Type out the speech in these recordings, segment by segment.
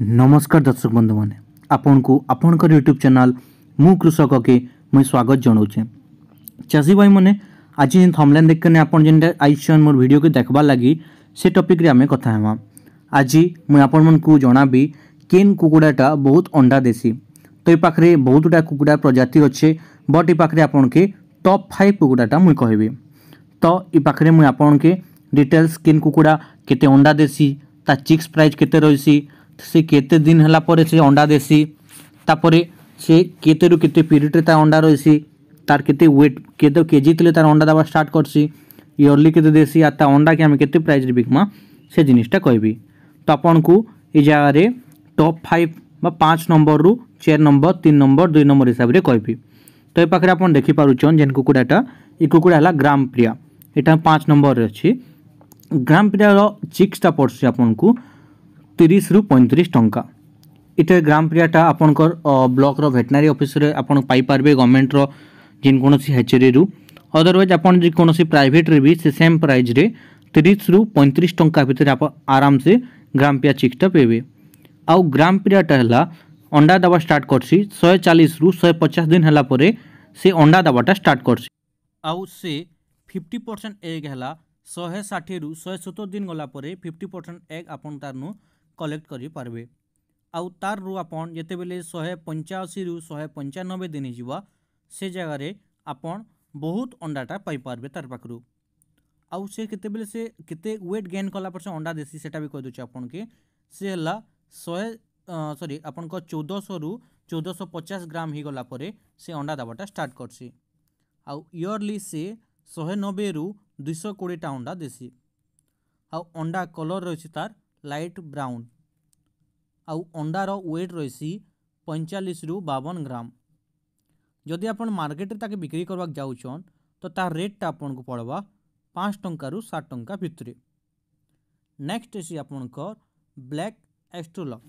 ନମସ୍କାର ଦର୍ଶକ ବନ୍ଧୁମାନେ ଆପଣଙ୍କୁ ଆପଣଙ୍କର ୟୁଟ୍ୟୁବ୍ ଚ୍ୟାନେଲ୍ ମୁଁ କୃଷକ କେ ମୁଇଁ ସ୍ୱାଗତ ଜଣାଉଛେ ଚାଷୀ ଭାଇମାନେ ଆଜି ଯେନ୍ ଥମ୍ଲାଇନ୍ ଦେଖିକରି ଆପଣ ଯେନ୍ଟା ଆଇଛନ୍ ମୋର ଭିଡ଼ିଓକେ ଦେଖ୍ବାର୍ ଲାଗି ସେ ଟପିକ୍ରେ ଆମେ କଥା ହେମା ଆଜି ମୁଇଁ ଆପଣମାନଙ୍କୁ ଜଣାବି କେନ୍ କୁକୁଡ଼ାଟା ବହୁତ ଅଣ୍ଡା ଦେସି ତ ଏ ପାଖରେ ବହୁତଟା କୁକୁଡ଼ା ପ୍ରଜାତି ଅଛେ ବଟ୍ ଏ ପାଖରେ ଆପଣକେ ଟପ୍ ଫାଇଭ୍ କୁକୁଡ଼ାଟା ମୁଇଁ କହିବି ତ ଏ ପାଖରେ ମୁଇଁ ଆପଣକେ ଡିଟେଲ୍ସ କେନ୍ କୁକୁଡ଼ା କେତେ ଅଣ୍ଡା ଦେସି ତା ଚିକ୍ସ ପ୍ରାଇସ୍ କେତେ ରହିସି সে কেতে দিন হেলা পরে সে অন্ডা দেসি তাপরে সে কেতেরু কেতে পিরিয়ডে তার অন্ডা রয়েছে তার কেতে ওয়েট কেতে কেজি লে তার অন্ডা দেওয়া স্টার্ট করছি ইয়রলি কেতে দেসি আর তা অন্ডাকে আমি কেতে প্রাইজরে বিকমা সে জিনিসটা কহবি তো আপনার এই জায়গায় টপ ফাইভ বা পাঁচ নম্বর রু চার নম্বর তিন নম্বর দুই নম্বর হিসাবে কহবি তো এই পাখে আপনার দেখিপারুছন যেন কুকুড়াটা এই কুকুড়া হল গ্রাম প্রিয়া এটা পাঁচ নম্বরের অছি গ্রাম প্রিয়ার চিক্সটা পড়ছে আপনার ତିରିଶରୁ ପଇଁତିରିଶ ଟଙ୍କା ଏଇଟା ଗ୍ରାମ ପ୍ରିୟାଟା ଆପଣଙ୍କର ବ୍ଲକର ଭେଟନାରୀ ଅଫିସରେ ଆପଣ ପାଇପାରିବେ ଗଭର୍ଣ୍ଣମେଣ୍ଟର ଯେକୌଣସି ହ୍ୟାଚେରୀରୁ ଅଦରୱାଇଜ୍ ଆପଣ ଯେକୌଣସି ପ୍ରାଇଭେଟ୍ରେ ବି ସେ ସେମ୍ ପ୍ରାଇଜ୍ରେ ତିରିଶରୁ ପଇଁତିରିଶ ଟଙ୍କା ଭିତରେ ଆପଣ ଆରାମସେ ଗ୍ରାମ ପିଆ ଚିକ୍ସଟା ପାଇବେ ଆଉ ଗ୍ରାମ ପିଆଟା ହେଲା ଅଣ୍ଡା ଦେବା ଷ୍ଟାର୍ଟ କର୍ସି ଶହେ ଚାଳିଶରୁ ଶହେ ପଚାଶ ଦିନ ହେଲା ପରେ ସେ ଅଣ୍ଡା ଦେବାଟା ଷ୍ଟାର୍ଟ କର୍ସି ଆଉ ସେ ଫିଫ୍ଟି ପରସେଣ୍ଟ ଏଗ୍ ହେଲା ଶହେ ଷାଠିଏରୁ ଶହେ ସତୁରି ଦିନ ଗଲା ପରେ ଫିଫ୍ଟି ପରସେଣ୍ଟ ଏଗ୍ ଆପଣ ତାରନୁ कलेक्ट करें आउ तारु आप जिते बिले शहे पंचाशी रु शहे पंचानबे दिन जावा से जगार आपन बहुत अंडाटा पाइपर तार पाखर आउ से केते बिले से केते वेट गेन कला पर से अंडा देसी से कहीदे आपन के सी है शहे सरी आप चौदश रु चौदश पचास ग्राम हो गला से अंडा दबाटा स्टार्ट करसी आउ इयरली से शहे नबे रु दुई कोड़ेटा अंडा देसी आउ अंडा कलर रही तार ଲାଇଟ୍ ବ୍ରାଉନ୍ ଆଉ ଅଣ୍ଡାର ୱେଟ୍ ରହିଛି ପଇଁଚାଳିଶରୁ ବାବନ ଗ୍ରାମ ଯଦି ଆପଣ ମାର୍କେଟରେ ତାକେ ବିକ୍ରି କରିବାକୁ ଯାଉଛନ୍ ତ ତା ରେଟ୍ଟା ଆପଣଙ୍କୁ ପଡ଼ବା ପାଞ୍ଚ ଟଙ୍କାରୁ ସାତ ଟଙ୍କା ଭିତରେ ନେକ୍ସଟ ଅଛି ଆପଣଙ୍କର ବ୍ଲାକ୍ ଏଷ୍ଟ୍ରୋଲଭ୍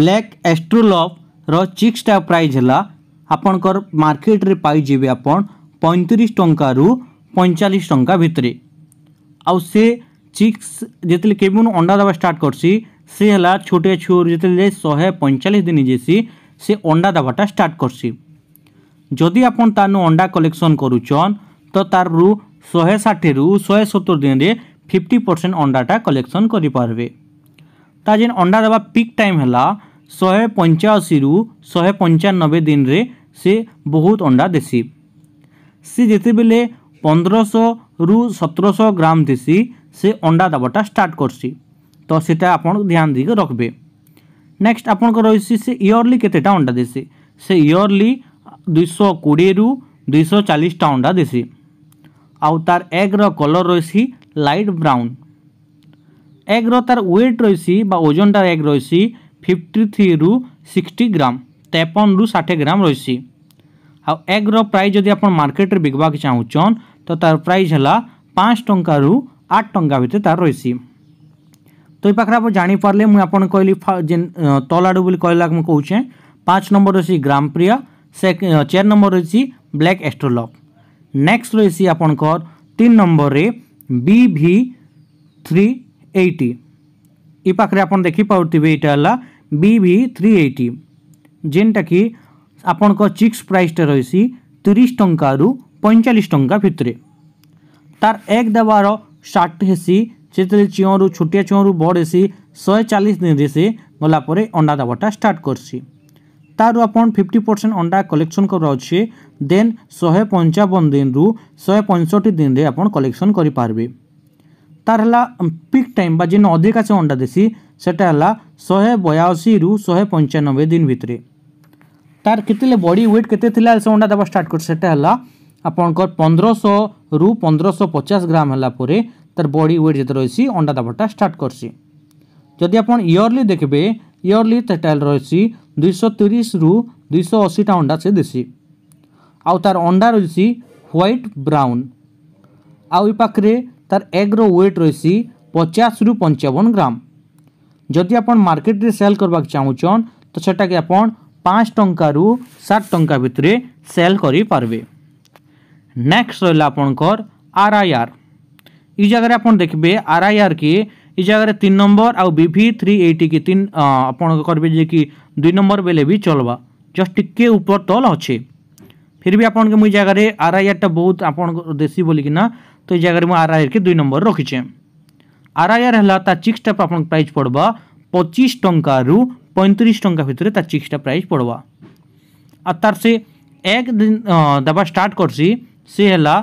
ବ୍ଲାକ୍ ଏଷ୍ଟ୍ରୋଲଭ୍ର ଚିକ୍ସଟା ପ୍ରାଇସ୍ ହେଲା ଆପଣଙ୍କର ମାର୍କେଟରେ ପାଇଯିବେ ଆପଣ ପଇଁତିରିଶ ଟଙ୍କାରୁ ପଇଁଚାଳିଶ ଟଙ୍କା ଭିତରେ ଆଉ ସେ ଚିକ୍ସ ଯେତେବେଳେ କେବେ ମୁଁ ଅଣ୍ଡା ଦେବା ଷ୍ଟାର୍ଟ କରୁଛି ସେ ହେଲା ଛୋଟିଆ ଛୁଆରୁ ଯେତେବେଳେ ଶହେ ପଇଁଚାଳିଶ ଦିନ ହେଇଯାଇସି ସେ ଅଣ୍ଡା ଦେବାଟା ଷ୍ଟାର୍ଟ କରୁଛି ଯଦି ଆପଣ ତାନୁ ଅଣ୍ଡା କଲେକ୍ସନ୍ କରୁଛନ୍ ତ ତାରୁ ଶହେ ଷାଠିଏରୁ ଶହେ ସତୁରି ଦିନରେ ଫିଫ୍ଟି ପରସେଣ୍ଟ ଅଣ୍ଡାଟା କଲେକ୍ସନ୍ କରିପାରିବେ ତା ଯେନ୍ ଅଣ୍ଡା ଦେବା ପିକ୍ ଟାଇମ୍ ହେଲା ଶହେ ପଞ୍ଚାଅଶୀରୁ ଶହେ ପଞ୍ଚାନବେ ଦିନରେ ସେ ବହୁତ ଅଣ୍ଡା ଦେସି ସେ ଯେତେବେଳେ ପନ୍ଦରଶହରୁ ସତରଶହ ଗ୍ରାମ ଦେସି সে অন্ডা দেওয়াটা স্টার্ট করছি ତ ସେଟା ଆପଣ ଧ୍ୟାନ ଦେଇକି ରଖିବେ ନେକ୍ସଟ ଆପଣଙ୍କ ରହିଛି ସେ ଇୟରଲି କେତେଟା ଅଣ୍ଡା ଦେସି ସେ ଇୟରଲି ଦୁଇଶହ କୋଡ଼ିଏରୁ ଦୁଇଶହ ଚାଳିଶଟା ଅଣ୍ଡା ଦେସି ଆଉ ତାର ଏଗ୍ର କଲର୍ ରହିଛି ଲାଇଟ୍ ବ୍ରାଉନ୍ ଏଗ୍ର ତାର ୱେଟ୍ ରହିଛି ବା ଓଜନଟା ଏଗ୍ ରହିଛି ଫିଫ୍ଟି ଥ୍ରୀରୁ ସିକ୍ସଟି ଗ୍ରାମ ତେପନରୁ ଷାଠିଏ ଗ୍ରାମ ରହିଛି ଆଉ ଏଗ୍ର ପ୍ରାଇସ୍ ଯଦି ଆପଣ ମାର୍କେଟରେ ବିକବାକୁ ଚାହୁଁଛନ୍ ତ ତାର ପ୍ରାଇସ୍ ହେଲା ପାଞ୍ଚ ଟଙ୍କାରୁ ଆଠ ଟଙ୍କା ଭିତରେ ତାର ରହିଛି তো এই পাখে আপনার জাঁপারে মু আপনার কহিলি যে তলাডু বলে কহিলা মু কৌছে পাঁচ নম্বর রয়েছে গ্রামপ্রিয়া চার নম্বর রয়েছে ব্ল্যাক এস্ট্রোলপ নেক্সট রয়েছে আপনার তিন নম্বরের বি ভি থ্রি এইটি এই পাখে আপনার দেখিপারে এইটা হল বি ভি থ্রি এইটি যেটা কি আপনার চিক্স প্রাইসটা রয়েছে তিরিশ টঙ্কার পঁয়চাশ টঙ্কা ভিতরে তার এক দেওয়ার ଷ୍ଟାର୍ଟ ହେସି ଯେତେବେଳେ ଚିଅଁରୁ ଛୋଟିଆ ଚିଅଁରୁ ବଡ଼ ହେସି ଶହେ ଚାଳିଶ ଦିନରେ ସେ ଗଲାପରେ ଅଣ୍ଡା ଦେବାଟା ଷ୍ଟାର୍ଟ କର୍ସି ତାରୁ ଆପଣ ଫିଫ୍ଟି ପରସେଣ୍ଟ ଅଣ୍ଡା କଲେକ୍ସନ୍ କରାଅଛି ଦେନ୍ ଶହେ ପଞ୍ଚାବନ ଦିନରୁ ଶହେ ପଞ୍ଚଷଠି ଦିନରେ ଆପଣ କଲେକ୍ସନ୍ କରିପାରିବେ ତାର ହେଲା ପିକ୍ ଟାଇମ୍ ବା ଯେନ୍ ଅଧିକା ସେ ଅଣ୍ଡା ଦେସି ସେଟା ହେଲା ଶହେ ବୟାଅଶୀରୁ ଶହେ ପଞ୍ଚାନବେ ଦିନ ଭିତରେ ତାର କେତେବେଳେ ବଡ଼ି ୱେଟ୍ କେତେ ଥିଲା ସେ ଅଣ୍ଡା ଦେବା ଷ୍ଟାର୍ଟ କର ସେଟା ହେଲା ଆପଣଙ୍କର ପନ୍ଦରଶହରୁ ପନ୍ଦରଶହ ପଚାଶ ଗ୍ରାମ ହେଲା ପରେ ତାର ବଡ଼ି ୱେଟ୍ ଯେତେ ରହିଛି ଅଣ୍ଡା ଦେବାଟା ଷ୍ଟାର୍ଟ କର୍ସି ଯଦି ଆପଣ ଇୟର୍ଲି ଦେଖିବେ ଇୟର୍ଲି ଟୋଟାଲ୍ ରହିଛି ଦୁଇଶହ ତିରିଶରୁ ଦୁଇଶହ ଅଶୀଟା ଅଣ୍ଡା ସେ ଦେସି ଆଉ ତାର ଅଣ୍ଡା ରହିଛି ହ୍ୱାଇଟ୍ ବ୍ରାଉନ୍ ଆଉ ଏ ପାଖରେ ତାର ଏଗ୍ର ୱେଟ୍ ରହିଛି ପଚାଶରୁ ପଞ୍ଚାବନ ଗ୍ରାମ ଯଦି ଆପଣ ମାର୍କେଟରେ ସେଲ୍ କରିବାକୁ ଚାହୁଁଛନ୍ ତ ସେଟାକେ ଆପଣ ପାଞ୍ଚ ଟଙ୍କାରୁ ସାତ ଟଙ୍କା ଭିତରେ ସେଲ୍ କରିପାରିବେ नेक्स्ट रहा आपणकर आर आई आर ये जगह आप देखिए आर आई आर की ये जगह तीन नंबर आउ विभि थ्री एट की तीन आप करेंगे जे कि दुई नंबर बेले भी चलवा जस्ट टिके ऊपर तल अच्छे फिर भी आपन के मुझे जगह आर आई आरटा बहुत आपन देसी बोलिकिना तो ये जगह मुझे आर आई आर के दुई नंबर रखीचे आर आई आर है तार चिक्सटा आप प्राइज पड़वा पचिश टू पैंतीस टाँग भितर तार चिक्सटा प्राइज पड़वा और तार से एक दिन दबा स्टार्ट करसी ସେ ହେଲା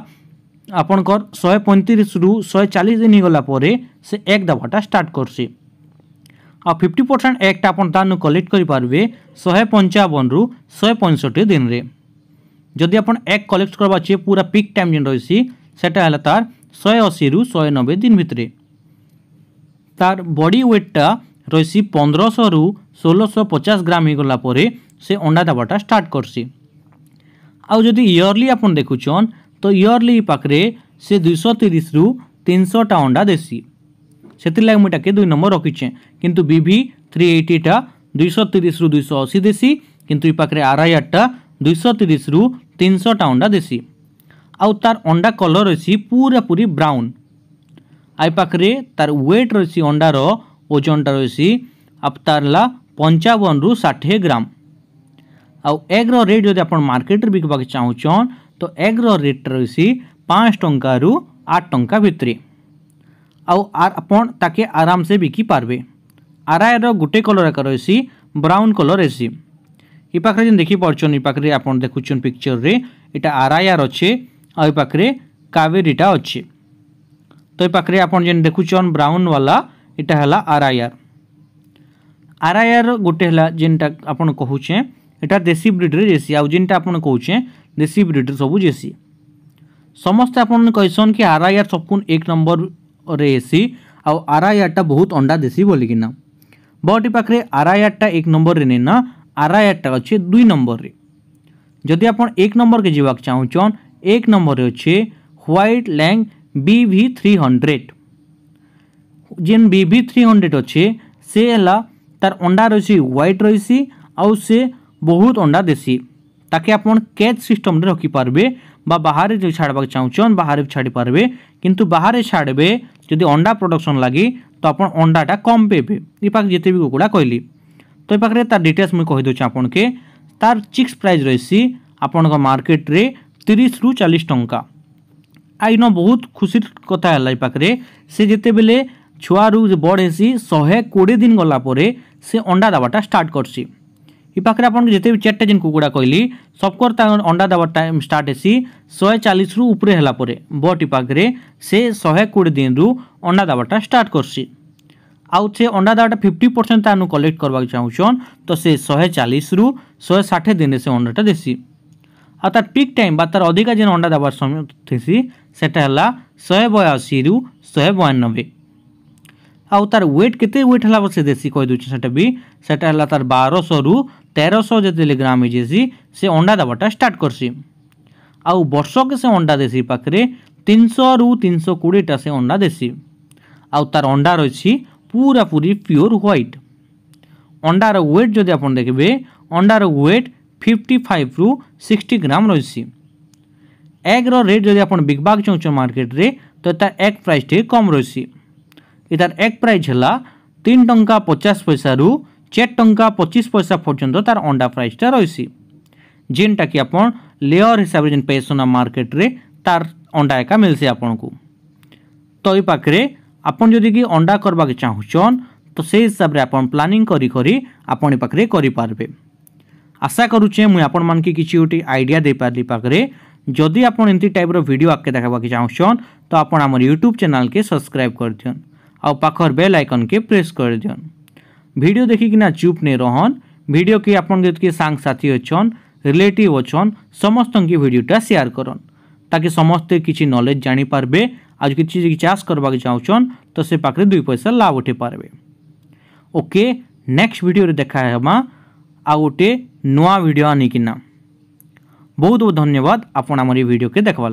ଆପଣଙ୍କର ଶହେ ପଇଁତିରିଶରୁ ଶହେ ଚାଳିଶ ଦିନ ହେଇଗଲା ପରେ ସେ ଏକ୍ ଦେବାଟା ଷ୍ଟାର୍ଟ କରୁଛି ଆଉ ଫିଫ୍ଟି ପରସେଣ୍ଟ ଏକ୍ଟା ଆପଣ ତାନୁ କଲେକ୍ଟ କରିପାରିବେ ଶହେ ପଞ୍ଚାବନରୁ ଶହେ ପଞ୍ଚଷଠି ଦିନରେ ଯଦି ଆପଣ ଏକ୍ କଲେକ୍ଟ କରବା ଅଛି ପୁରା ପିକ୍ ଟାଇମ୍ ଯେନ୍ ରହିଛି ସେଟା ହେଲା ତାର ଶହେ ଅଶୀରୁ ଶହେ ନବେ ଦିନ ଭିତରେ ତାର ବଡ଼ି ୱେଟ୍ଟା ରହିଛି ପନ୍ଦରଶହରୁ ଷୋହଳଶହ ପଚାଶ ଗ୍ରାମ ହେଇଗଲା ପରେ ସେ ଅଣ୍ଡା ଦେବାଟା ଷ୍ଟାର୍ଟ କରୁଛି ଆଉ ଯଦି ଇୟର୍ଲି ଆପଣ ଦେଖୁଛନ୍ ତ ଇୟର୍ଲି ପାଖରେ ସେ ଦୁଇଶହ ତିରିଶରୁ ତିନିଶହଟା ଅଣ୍ଡା ଦେସି ସେଥିର୍ଲାଗି ମୁଇଁ ଇଟାକେ ଦୁଇ ନମ୍ବର ରଖିଛେଁ କିନ୍ତୁ ବି ଭି ଥ୍ରୀ ଏଇଟିଟା ଦୁଇଶହ ତିରିଶରୁ ଦୁଇଶହ ଅଶୀ ଦେସି କିନ୍ତୁ ଇ ପାଖରେ ଆର୍ ଆଇ ଆର୍ଟା ଦୁଇଶହ ତିରିଶରୁ ତିନିଶହଟା ଅଣ୍ଡା ଦେସି ଆଉ ତାର ଅଣ୍ଡା କଲର୍ ଅଛି ପୁରାପୁରି ବ୍ରାଉନ୍ ଆଇ ପାଖରେ ତାର ୱେଟ୍ ରହିଛି ଅଣ୍ଡାର ଓଜନଟା ରହିଛି ଆଉ ହେଲା ପଞ୍ଚାବନରୁ ଷାଠିଏ ଗ୍ରାମ ଆଉ ଏଗ୍ର ରେଟ୍ ଯଦି ଆପଣ ମାର୍କେଟ୍ରେ ବିକିବାକୁ ଚାହୁଁଛନ୍ ତ ଏଗ୍ର ରେଟ୍ ରହିଛି ପାଞ୍ଚ ଟଙ୍କାରୁ ଆଠ ଟଙ୍କା ଭିତରେ ଆଉ ଆପଣ ତାକେ ଆରାମସେ ବିକି ପାରିବେ ଆର୍ଆଇର ଗୋଟେ କଲର୍ ଏକା ରହିଛି ବ୍ରାଉନ୍ କଲର୍ ଏସି ଇ ପାଖରେ ଯେନ୍ ଦେଖିପାରୁଛନ୍ ଇ ପାଖରେ ଆପଣ ଦେଖୁଛନ୍ ପିକ୍ଚର୍ରେ ଇଟା ଆର୍ଆଇଆର୍ ଅଛେ ଆଉ ଇ ପାଖରେ କାବେରୀଟା ଅଛେ ତ ଇ ପାଖରେ ଆପଣ ଯେନ୍ ଦେଖୁଛନ୍ ବ୍ରାଉନ୍ ବାଲା ଇଟା ହେଲା ଆର୍ଆଇଆର୍ ଆର୍ଆଇଆର୍ ଗୋଟେ ହେଲା ଯେନ୍ଟା ଆପଣ କହୁଛେଁ এটা দেশি ব্রিড্রে জেসি আউ যেটা আপনার কৌছে দেশি ব্রিড্রে সবু জেসি ସମସ୍ତେ ଆପଣମାନେ କହିସନ୍ କି ଆର୍ ଆଇ ଆର୍ ସବକୁନ୍ ଏକ ନମ୍ବରରେ ହେସି ଆଉ ଆର୍ ଆଇ ଆର୍ଟା ବହୁତ ଅଣ୍ଡା ଦେସି ବୋଲିକିନା ବଟ୍ ଏ ପାଖରେ ଆର୍ ଆଇ ଆର୍ଟା ଏକ ନମ୍ବରରେ ନେଇ ନା ଆର୍ ଆଇ ଆର୍ଟା ଅଛେ ଦୁଇ ନମ୍ବରରେ ଯଦି ଆପଣ ଏକ ନମ୍ବରକେ ଯିବାକୁ ଚାହୁଁଛନ୍ ଏକ ନମ୍ବରରେ ଅଛେ ହ୍ୱାଇଟ୍ ଲ୍ୟାଙ୍ଗ୍ ବି ଭି ଥ୍ରୀ ହଣ୍ଡ୍ରେଡ଼ ଯେନ୍ ବି ଭି ଥ୍ରୀ ହଣ୍ଡ୍ରେଡ଼ ଅଛେ ସେ ହେଲା ତାର ଅଣ୍ଡା ରହିସି ହ୍ୱାଇଟ୍ ରହିସି ଆଉ ସେ ବହୁତ ଅଣ୍ଡା ଦେସି ତାକେ ଆପଣ କେଚ୍ ସିଷ୍ଟମ୍ରେ ରଖିପାରିବେ বা বাহারে যদি ছাড়বাকে চাহুছন বাহারে ছাড়ি পারবে কিন্তু বাহারে ছাড়বে যদি অন্ডা প্রডকশন লাগে তো আপনার অন্ডাটা কম পেবে এ পাখে যেতে বি কুকুড়া কহিলি তো এ পাখে তার ডিটেলস মুই কহিদেছি আপনাকে তার চিক্স প্রাইস রয়েছে আপনার মার্কেটরে তিরিশ রু চালিশ টঙ্কা আইন বহুত খুশির কথা হল এ পাখে সে যেতবে ছুয়ারু বড় হেসি শহে কোড়ি দিন গলা পরে সে অন্ডা দেওয়াটা স্টার্ট করছি ଇ ପାଖରେ ଆପଣଙ୍କୁ ଯେତେ ବି ଚାରିଟା ଯେନ୍ କୁକୁଡ଼ା କହିଲି ସବକର ତାଙ୍କର ଅଣ୍ଡା ଦେବାର ଟାଇମ୍ ଷ୍ଟାର୍ଟ ହେସି ଶହେ ଚାଳିଶରୁ ଉପରେ ହେଲା ପରେ ବଟ୍ ଇ ପାଖରେ ସେ ଶହେ କୋଡ଼ିଏ ଦିନରୁ ଅଣ୍ଡା ଦେବାଟା ଷ୍ଟାର୍ଟ କର୍ସି ଆଉ ସେ ଅଣ୍ଡା ଦେବାଟା ଫିଫ୍ଟି ପରସେଣ୍ଟ ତାହାନୁ କଲେକ୍ଟ କରିବାକୁ ଚାହୁଁଛନ୍ ତ ସେ ଶହେ ଚାଳିଶରୁ ଶହେ ଷାଠିଏ ଦିନରେ ସେ ଅଣ୍ଡାଟା ଦେସି ଆଉ ତାର ପିକ୍ ଟାଇମ୍ ବା ତାର ଅଧିକା ଯେନ୍ ଅଣ୍ଡା ଦେବାର ସମୟ ଥିସି ସେଟା ହେଲା ଶହେ ବୟାଅଶୀରୁ ଶହେ ବୟାନବେ ଆଉ ତାର ୱେଟ୍ କେତେ ୱେଟ୍ ହେଲା ସେ ଦେଶୀ କହିଦେଉଛି ସେଟା ବି ସେଟା ହେଲା ତାର ବାରଶହରୁ ତେରଶହ ଯେତେବେଳେ ଗ୍ରାମ୍ ହେଇଯାଇସି ସେ ଅଣ୍ଡା ଦେବାଟା ଷ୍ଟାର୍ଟ କର୍ସି ଆଉ ବର୍ଷକେ ସେ ଅଣ୍ଡା ଦେସି ପାଖରେ ତିନିଶହରୁ ତିନିଶହ କୋଡ଼ିଏଟା ସେ ଅଣ୍ଡା ଦେସି ଆଉ ତାର ଅଣ୍ଡା ରହିଛି ପୁରା ପୁରି ପିଓର ହ୍ୱାଇଟ୍ ଅଣ୍ଡାର ୱେଟ୍ ଯଦି ଆପଣ ଦେଖିବେ ଅଣ୍ଡାର ୱେଟ୍ ଫିଫ୍ଟି ଫାଇଭରୁ ସିକ୍ସଟି ଗ୍ରାମ୍ ରହିଛି ଏଗ୍ର ରେଟ୍ ଯଦି ଆପଣ ବିକବାକୁ ଚାହୁଁଛ ମାର୍କେଟରେ ତ ତା ଏଗ୍ ପ୍ରାଇସ୍ ଟିକେ କମ୍ ରହିଛି এটার এক প্রাইস হল তিন টঙ্কা পচাশ পয়সার চার টঙ্কা পঁচিশ পয়সা পর্যন্ত তার অন্ডা প্রাইসটা রয়েছে যেনটাকি আপনার লেয়ার হিসাবে যেন পেসোনা মার্কেটরে তার অন্ডা একা মিলছে আপনার তো এই পাখে আপন যদি কি অন্ডা করবাক চাহুছন তো সেই হিসাবে আপনার প্লানিং করি করি আপনি পাখে করে পারবে আশা করুছে মুই আপন মানকে কিছু গোটি আইডিয়া দিয়ে পারি পাখে যদি আপন এমতি টাইপর ভিডিও আগে দেখাবাকে চাহুছন তো আপন আমার ইউট্যুব চ্যানেল কে সবসক্রাইব করে দিন आउ पाखर बेल आइकन के प्रेस कर दिन्न भिडियो देखिकिना चुप नहीं रहन भिडियो के आप जितके सांग रिलेटिव अच्छा समस्त की भिडियोटा सेयार कर ताकि समस्ते किसी नलेज जापारे आज किसी चाष करवाक चाहछन तो से पाखे दुई पैसा लाभ उठे पार्बे ओके नेक्स्ट भिडियो देखाहमा आ गोटे नुआ भिड आनिकिना बहुत बहुत धन्यवाद आपण आमर भिडियो के देखवा